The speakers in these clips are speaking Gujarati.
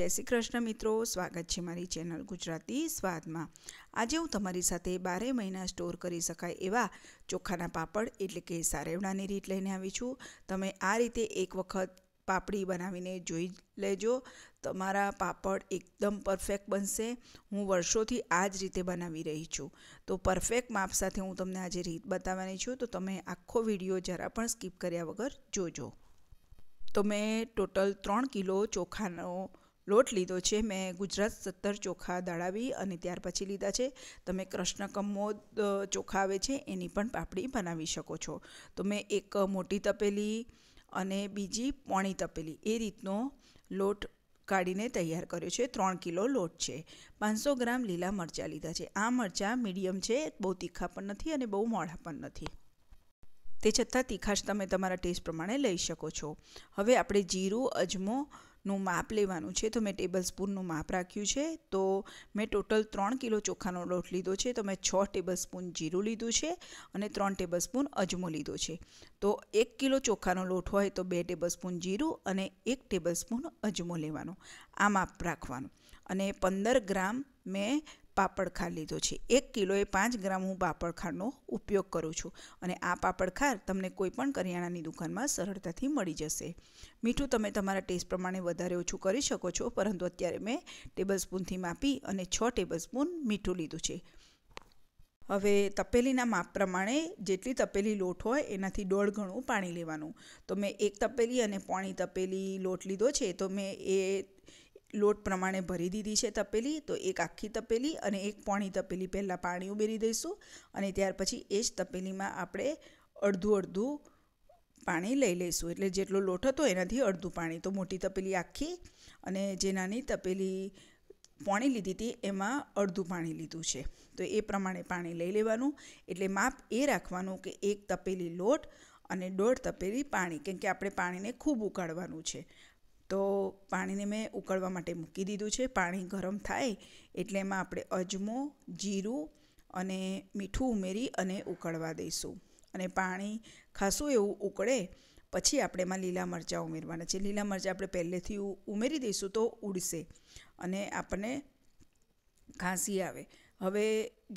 જય શ્રી કૃષ્ણ મિત્રો સ્વાગત છે મારી ચેનલ ગુજરાતી સ્વાદમાં આજે હું તમારી સાથે બારે મહિના સ્ટોર કરી શકાય એવા ચોખાના પાપડ એટલે કે સારેવડાની રીત લઈને આવી છું તમે આ રીતે એક વખત પાપડી બનાવીને જોઈ લેજો તમારા પાપડ એકદમ પરફેક્ટ બનશે હું વર્ષોથી આ જ રીતે બનાવી રહી છું તો પરફેક્ટ માપ સાથે હું તમને આજે રીત બતાવવાની છું તો તમે આખો વિડીયો જરા પણ સ્કીપ કર્યા વગર જોજો તો મેં ટોટલ ત્રણ કિલો ચોખાનો લોટ લીધો છે મેં ગુજરાત સત્તર ચોખા દળાવી અને ત્યાર પછી લીધા છે તમે કૃષ્ણ કમોદ ચોખા આવે છે એની પણ પાપડી બનાવી શકો છો તો મેં એક મોટી તપેલી અને બીજી પોણી તપેલી એ રીતનો લોટ કાઢીને તૈયાર કર્યો છે ત્રણ કિલો લોટ છે પાંચસો ગ્રામ લીલા મરચાં લીધા છે આ મરચાં મીડિયમ છે બહુ તીખા પણ નથી અને બહુ મોળા પણ નથી તે છતાં તીખાશ તમે તમારા ટેસ્ટ પ્રમાણે લઈ શકો છો હવે આપણે જીરું અજમો નું માપ લેવાનું છે તો મેં ટેબલ સ્પૂનનું માપ રાખ્યું છે તો મેં ટોટલ ત્રણ કિલો ચોખાનો લોટ લીધો છે તો મેં છ ટેબલ સ્પૂન જીરું લીધું છે અને ત્રણ ટેબલ સ્પૂન અજમો લીધો છે તો એક કિલો ચોખાનો લોટ હોય તો બે ટેબલ સ્પૂન જીરું અને એક ટેબલ સ્પૂન અજમો લેવાનો આ માપ રાખવાનું અને પંદર ગ્રામ મેં પાપડખાર લીધો છે એક કિલોએ પાંચ ગ્રામ હું પાપડખારનો ઉપયોગ કરું છું અને આ પાપડખાર તમને કોઈપણ કરિયાણાની દુકાનમાં સરળતાથી મળી જશે મીઠું તમે તમારા ટેસ્ટ પ્રમાણે વધારે ઓછું કરી શકો છો પરંતુ અત્યારે મેં ટેબલસ્પૂનથી માપી અને છ ટેબલસ્પૂન મીઠું લીધું છે હવે તપેલીના માપ પ્રમાણે જેટલી તપેલી લોટ હોય એનાથી દોઢ ગણું પાણી લેવાનું તો મેં એક તપેલી અને પોણી તપેલી લોટ લીધો છે તો મેં એ લોટ પ્રમાણે ભરી દીધી છે તપેલી તો એક આખી તપેલી અને એક પોણી તપેલી પહેલાં પાણી ઉમેરી દઈશું અને ત્યાર પછી એ જ તપેલીમાં આપણે અડધું અડધું પાણી લઈ લઈશું એટલે જેટલો લોટ હતો એનાથી અડધું પાણી તો મોટી તપેલી આખી અને જે નાની તપેલી પોણી લીધી હતી એમાં અડધું પાણી લીધું છે તો એ પ્રમાણે પાણી લઈ લેવાનું એટલે માપ એ રાખવાનું કે એક તપેલી લોટ અને દોઢ તપેલી પાણી કેમ કે આપણે પાણીને ખૂબ ઉકાળવાનું છે તો પાણીને મેં ઉકળવા માટે મૂકી દીધું છે પાણી ગરમ થાય એટલે એમાં આપણે અજમો જીરું અને મીઠું ઉમેરી અને ઉકળવા દઈશું અને પાણી ખાસું એવું ઉકળે પછી આપણે એમાં લીલા મરચાં ઉમેરવાના છે લીલા મરચાં આપણે પહેલેથી ઉમેરી દઈશું તો ઉડશે અને આપણને ખાંસી આવે હવે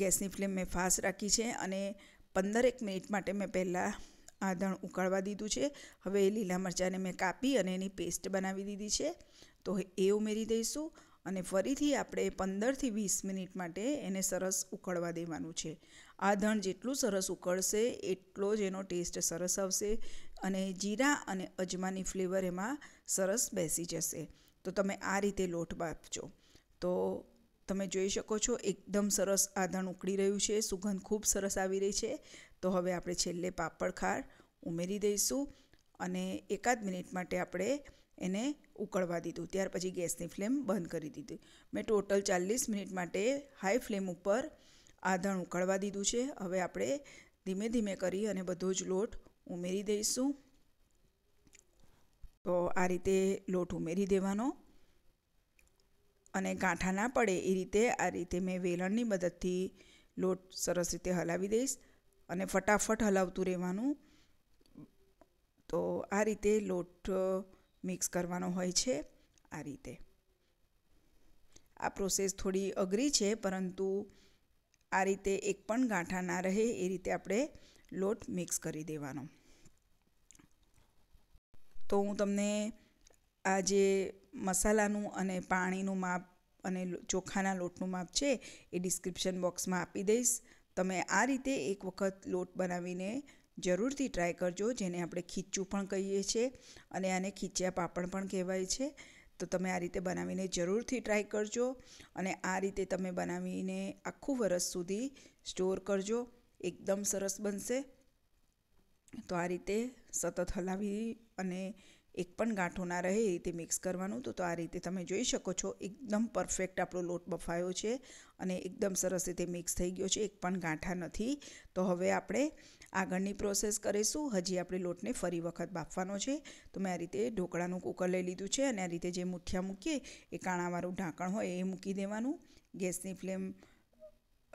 ગેસની ફ્લેમ મેં ફાસ્ટ રાખી છે અને પંદરેક મિનિટ માટે મેં પહેલાં આધણ ઉકાળવા દીધું છે હવે લીલા મરચાંને મેં કાપી અને એની પેસ્ટ બનાવી દીધી છે તો એ ઉમેરી દઈશું અને ફરીથી આપણે પંદરથી વીસ મિનિટ માટે એને સરસ ઉકળવા દેવાનું છે આ ધણ જેટલું સરસ ઉકળશે એટલો જ એનો ટેસ્ટ સરસ આવશે અને જીરા અને અજમાની ફ્લેવર એમાં સરસ બેસી જશે તો તમે આ રીતે લોટ બાપજો તો તમે જોઈ શકો છો એકદમ સરસ આધણ ઉકળી રહ્યું છે સુગંધ ખૂબ સરસ આવી રહી છે તો હવે આપણે છેલ્લે પાપડ ખાર ઉમેરી દઈશું અને એકાદ મિનિટ માટે આપણે એને ઉકળવા દીધું ત્યાર પછી ગેસની ફ્લેમ બંધ કરી દીધી મેં ટોટલ ચાલીસ મિનિટ માટે હાઈ ફ્લેમ ઉપર આધણ ઉકળવા દીધું છે હવે આપણે ધીમે ધીમે કરી અને બધો જ લોટ ઉમેરી દઈશું તો આ રીતે લોટ ઉમેરી દેવાનો અને ગાંઠા ના પડે એ રીતે આ રીતે મેં વેલણની મદદથી લોટ સરસ રીતે હલાવી દઈશ અને ફટાફટ હલાવતું રહેવાનું તો આ રીતે લોટ મિક્સ કરવાનો હોય છે આ રીતે આ પ્રોસેસ થોડી અઘરી છે પરંતુ આ રીતે એક પણ ગાંઠા ના રહે એ રીતે આપણે લોટ મિક્સ કરી દેવાનો તો હું તમને આ જે મસાલાનું અને પાણીનું માપ અને ચોખાના લોટનું માપ છે એ ડિસ્ક્રિપ્શન બોક્સમાં આપી દઈશ તમે આ રીતે એક વખત લોટ બનાવીને જરૂરથી ટ્રાય કરજો જેને આપણે ખીચું પણ કહીએ છીએ અને આને ખીચ્યા પાપડ પણ કહેવાય છે તો તમે આ રીતે બનાવીને જરૂરથી ટ્રાય કરજો અને આ રીતે તમે બનાવીને આખું વરસ સુધી સ્ટોર કરજો એકદમ સરસ બનશે તો આ રીતે સતત હલાવી અને એક પણ ગાંઠો ના રહે એ રીતે મિક્સ કરવાનું તો તો આ રીતે તમે જોઈ શકો છો એકદમ પરફેક્ટ આપણો લોટ બફાયો છે અને એકદમ સરસ રીતે મિક્સ થઈ ગયો છે એક પણ ગાંઠા નથી તો હવે આપણે આગળની પ્રોસેસ કરીશું હજી આપણે લોટને ફરી વખત બાફવાનો છે તો મેં આ રીતે ઢોકળાનું કુકર લઈ લીધું છે અને આ રીતે જે મુઠિયા મૂકીએ એ કાણાવાળું ઢાંકણ હોય એ મૂકી દેવાનું ગેસની ફ્લેમ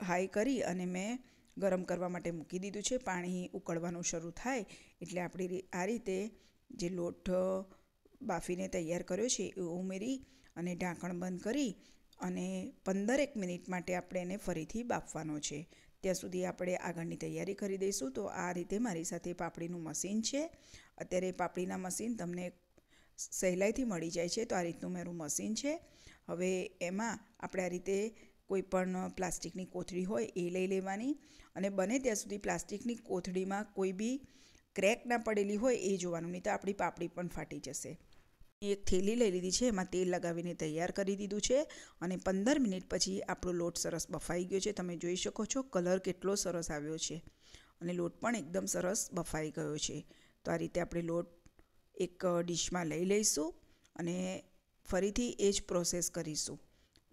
હાઈ કરી અને મેં ગરમ કરવા માટે મૂકી દીધું છે પાણી ઉકળવાનું શરૂ થાય એટલે આપણે આ રીતે જે લોટ બાફીને તૈયાર કર્યો છે એ ઉમેરી અને ઢાંકણ બંધ કરી અને પંદરેક મિનિટ માટે આપણે એને ફરીથી બાફવાનો છે ત્યાં સુધી આપણે આગળની તૈયારી કરી દઈશું તો આ રીતે મારી સાથે પાપડીનું મશીન છે અત્યારે પાપડીના મશીન તમને સહેલાઈથી મળી જાય છે તો આ રીતનું મારું મશીન છે હવે એમાં આપણે આ રીતે કોઈપણ પ્લાસ્ટિકની કોથળી હોય એ લઈ લેવાની અને બને ત્યાં સુધી પ્લાસ્ટિકની કોથળીમાં કોઈ બી ક્રેક ના પડેલી હોય એ જોવાનું નહીં તો આપણી પાપડી પણ ફાટી જશે એક થેલી લઈ લીધી છે એમાં તેલ લગાવીને તૈયાર કરી દીધું છે અને પંદર મિનિટ પછી આપણો લોટ સરસ બફાઈ ગયો છે તમે જોઈ શકો છો કલર કેટલો સરસ આવ્યો છે અને લોટ પણ એકદમ સરસ બફાઈ ગયો છે તો આ રીતે આપણે લોટ એક ડીશમાં લઈ લઈશું અને ફરીથી એ જ પ્રોસેસ કરીશું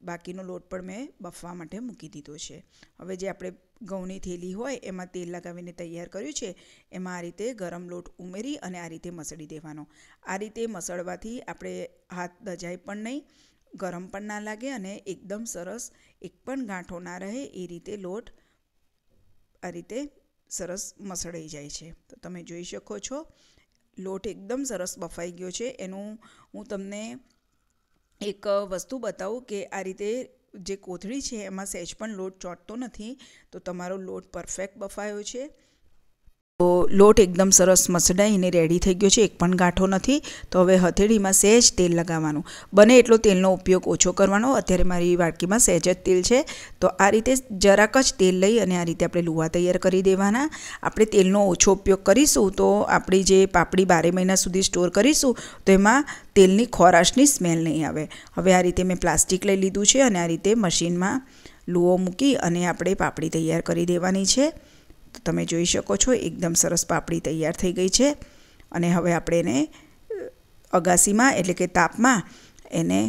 બાકીનો લોટ પણ મેં બફવા માટે મૂકી દીધો છે હવે જે આપણે ઘઉંની થેલી હોય એમાં તેલ લગાવીને તૈયાર કર્યું છે એમાં આ રીતે ગરમ લોટ ઉમેરી અને આ રીતે મસળી દેવાનો આ રીતે મસળવાથી આપણે હાથ દજાય પણ નહીં ગરમ પણ ના લાગે અને એકદમ સરસ એક પણ ગાંઠો ના રહે એ રીતે લોટ આ રીતે સરસ મસળાઈ જાય છે તો તમે જોઈ શકો છો લોટ એકદમ સરસ બફાઈ ગયો છે એનું હું તમને એક વસ્તુ બતાવું કે આ રીતે જે કોથળી છે એમાં સહેજ પણ લોટ ચોંટતો નથી તો તમારો લોટ પરફેક્ટ બફાયો છે તો લોટ એકદમ સરસ મસડાઈને રેડી થઈ ગયો છે એક પણ ગાંઠો નથી તો હવે હથેળીમાં સહેજ તેલ લગાવવાનું બને એટલો તેલનો ઉપયોગ ઓછો કરવાનો અત્યારે મારી વાટકીમાં સહેજ જ તેલ છે તો આ રીતે જરાક જ તેલ લઈ અને આ રીતે આપણે લુવા તૈયાર કરી દેવાના આપણે તેલનો ઓછો ઉપયોગ કરીશું તો આપણી જે પાપડી બારે મહિના સુધી સ્ટોર કરીશું તો એમાં તેલની ખોરાશની સ્મેલ નહીં આવે હવે આ રીતે મેં પ્લાસ્ટિક લઈ લીધું છે અને આ રીતે મશીનમાં લુઓ મૂકી અને આપણે પાપડી તૈયાર કરી દેવાની છે તો તમે જોઈ શકો છો એકદમ સરસ પાપડી તૈયાર થઈ ગઈ છે અને હવે આપણે એને અગાસીમાં એટલે કે તાપમાં એને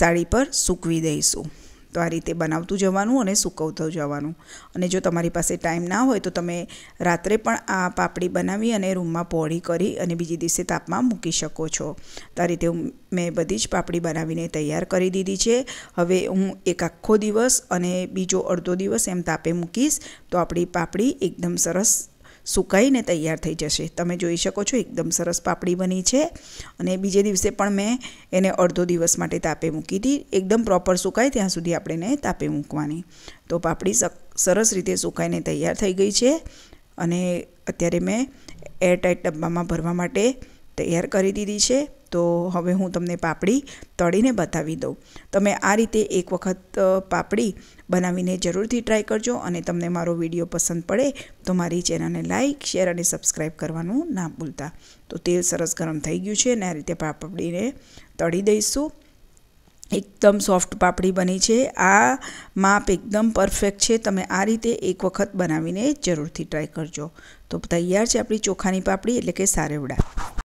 સાડી પર સૂકવી દઈશું તો આ રીતે બનાવતું જવાનું અને સૂકવતું જવાનું અને જો તમારી પાસે ટાઈમ ના હોય તો તમે રાત્રે પણ આ પાપડી બનાવી અને રૂમમાં પહોળી કરી અને બીજી દિવસે તાપમાં મૂકી શકો છો તો આ રીતે મેં બધી જ પાપડી બનાવીને તૈયાર કરી દીધી છે હવે હું એક આખો દિવસ અને બીજો અડધો દિવસ એમ તાપે મૂકીશ તો આપણી પાપડી એકદમ સરસ સુકાઈને તૈયાર થઈ જશે તમે જોઈ શકો છો એકદમ સરસ પાપડી બની છે અને બીજે દિવસે પણ મેં એને અડધો દિવસ માટે તાપે મૂકી હતી એકદમ પ્રોપર સુકાય ત્યાં સુધી આપણે એને તાપે મૂકવાની તો પાપડી સરસ રીતે સુકાઈને તૈયાર થઈ ગઈ છે અને અત્યારે મેં એરટાઈટ ડબ્બામાં ભરવા માટે તૈયાર કરી દીધી છે તો હવે હું તમને પાપડી તળીને બતાવી દઉં તમે આ રીતે એક વખત પાપડી બનાવીને જરૂરથી ટ્રાય કરજો અને તમને મારો વિડીયો પસંદ પડે તો મારી ચેનલને લાઇક શેર અને સબસ્ક્રાઈબ કરવાનું ના ભૂલતા તો તેલ સરસ ગરમ થઈ ગયું છે અને આ રીતે પાપડીને તળી દઈશું એકદમ સોફ્ટ પાપડી બની છે આ માપ એકદમ પરફેક્ટ છે તમે આ રીતે એક વખત બનાવીને જરૂરથી ટ્રાય કરજો તો તૈયાર છે આપણી ચોખાની પાપડી એટલે કે સારેવડા